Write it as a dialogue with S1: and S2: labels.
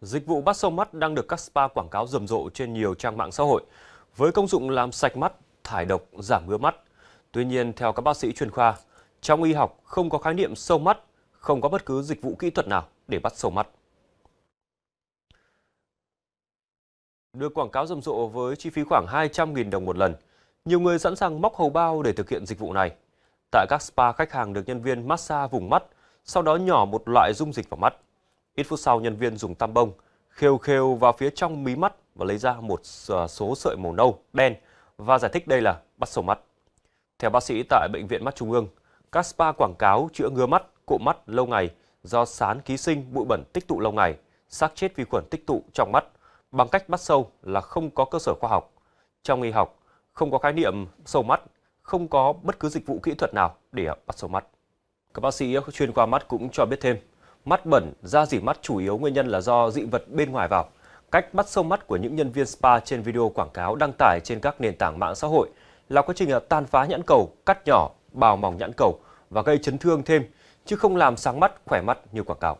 S1: Dịch vụ bắt sâu mắt đang được các spa quảng cáo rầm rộ trên nhiều trang mạng xã hội, với công dụng làm sạch mắt, thải độc, giảm ngứa mắt. Tuy nhiên, theo các bác sĩ chuyên khoa, trong y học không có khái niệm sâu mắt, không có bất cứ dịch vụ kỹ thuật nào để bắt sâu mắt. Được quảng cáo rầm rộ với chi phí khoảng 200.000 đồng một lần, nhiều người sẵn sàng móc hầu bao để thực hiện dịch vụ này. Tại các spa, khách hàng được nhân viên massage vùng mắt, sau đó nhỏ một loại dung dịch vào mắt. Ít phút sau, nhân viên dùng tam bông khều khều vào phía trong mí mắt và lấy ra một ờ, số sợi màu nâu, đen và giải thích đây là bắt sầu mắt. Theo bác sĩ tại Bệnh viện Mắt Trung ương, các spa quảng cáo chữa ngứa mắt, cụm mắt lâu ngày do sán ký sinh bụi bẩn tích tụ lâu ngày, xác chết vi khuẩn tích tụ trong mắt bằng cách bắt sâu là không có cơ sở khoa học. Trong y học, không có khái niệm sâu mắt, không có bất cứ dịch vụ kỹ thuật nào để bắt sâu mắt. Các bác sĩ chuyên khoa mắt cũng cho biết thêm, mắt bẩn, da dỉ mắt chủ yếu nguyên nhân là do dị vật bên ngoài vào. Cách bắt sâu mắt của những nhân viên spa trên video quảng cáo đăng tải trên các nền tảng mạng xã hội là quá trình à, tan phá nhãn cầu, cắt nhỏ, bào mỏng nhãn cầu và gây chấn thương thêm, chứ không làm sáng mắt, khỏe mắt như quảng cáo.